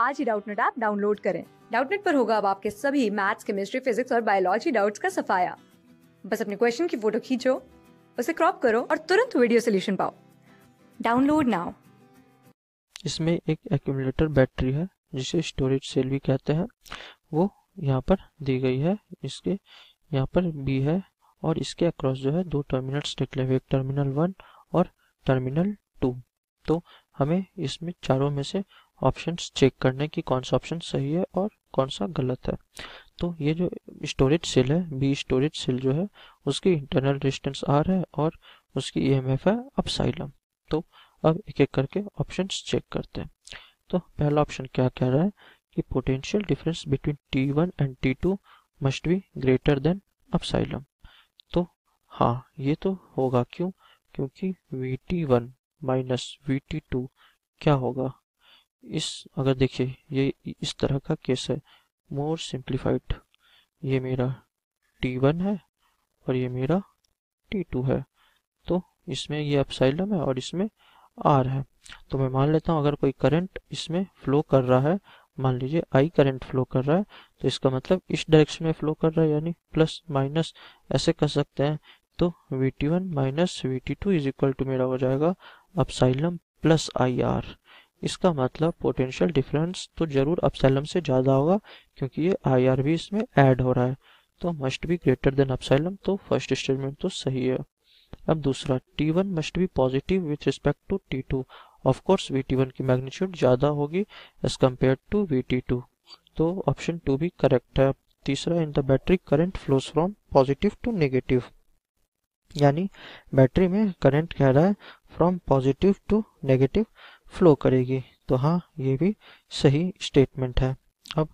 आज ही Doubtnut app download करें डाउटनेट पर होगा अब आपके सभी मैथ्स केमिस्ट्री फिजिक्स और बायोलॉजी डाउट्स का सफाया बस अपने क्वेश्चन की फोटो खींचो उसे क्रॉप करो और तुरंत वीडियो सोल्यूशन पाओ डाउनलोड नाउ इसमें एक एक्यूमुलेटर बैटरी है जिसे स्टोरेज सेल भी कहते हैं वो यहाँ पर दी गई है इसके यहाँ पर बी है और इसके अक्रॉस जो है दो टर्मिनल्स निकले हुए एक टर्मिनल वन और टर्मिनल टू तो हमें इसमें चारों में से ऑप्शंस चेक करने की कौन सा ऑप्शन सही है और कौन सा गलत है तो ये जो स्टोरेज सेल है बी स्टोरेज सेल जो है उसकी इंटरनल रेजिस्टेंस आर है और उसकी ई एम एफ है अपसाइलम तो अब एक एक करके ऑप्शंस चेक करते हैं तो पहला ऑप्शन क्या कह रहा है कि potential difference between T one and T two must be greater than epsilon तो हाँ ये तो होगा क्यों क्योंकि V T one minus V T two क्या होगा इस अगर देखिए ये इस तरह का केस है मोर सिंप्लीफाइड ये मेरा T1 है और ये मेरा T2 है तो इसमें ये अपसाइलम है और इसमें R है तो मैं मान लेता हूँ अगर कोई करंट इसमें फ्लो कर रहा है मान लीजिए आई करंट फ्लो कर रहा है तो इसका मतलब इस डायरेक्शन में फ्लो कर रहा है यानी प्लस माइनस ऐसे कर सकते हैं तो V T one minus V T two is equal to मेरा हो जाएगा अपसाइलम प्लस आई आर इसका मतलब पोटेंशियल डिफरेंस तो ज़रूर अपसाइलम से ज़्यादा होगा क्योंकि ये आई आर भी इसमें ऐड हो रहा है तो must be greater than epsilon तो फर्स्ट स्टेटमेंट तो सही है अब दूसरा T1 one must be positive with respect to T two of course V T one की मैग्नीट्यूड ज़्यादा होगी as compared to V T two तो ऑप्शन टू भी करेक्ट है तीसरा in the battery current flows from positive to negative यानी battery में current कह रहा है from positive to negative flow करेगी तो हाँ ये भी सही स्टेटमेंट है अब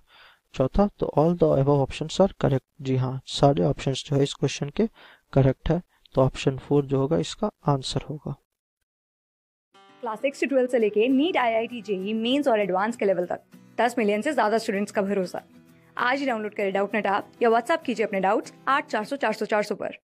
चौथा तो all the above option are correct जी हाँ सारे ऑप्शंस जो है इस क्वेश्चन के करेक्ट है तो ऑप्शन फोर जो होगा इसका आंसर होगा क्लास सिक्स से ट्वेल्थ से लेके NEET I I T JEE mains और एडवांस के लेवल तक दस मिलियन से ज्यादा स्टूडेंट्स का भरोसा आज ही डाउनलोड करें डाउट नेट आप या व्हाट्सअप कीजिए अपने डाउट्स आठ चार सौ चार सौ चार सौ पर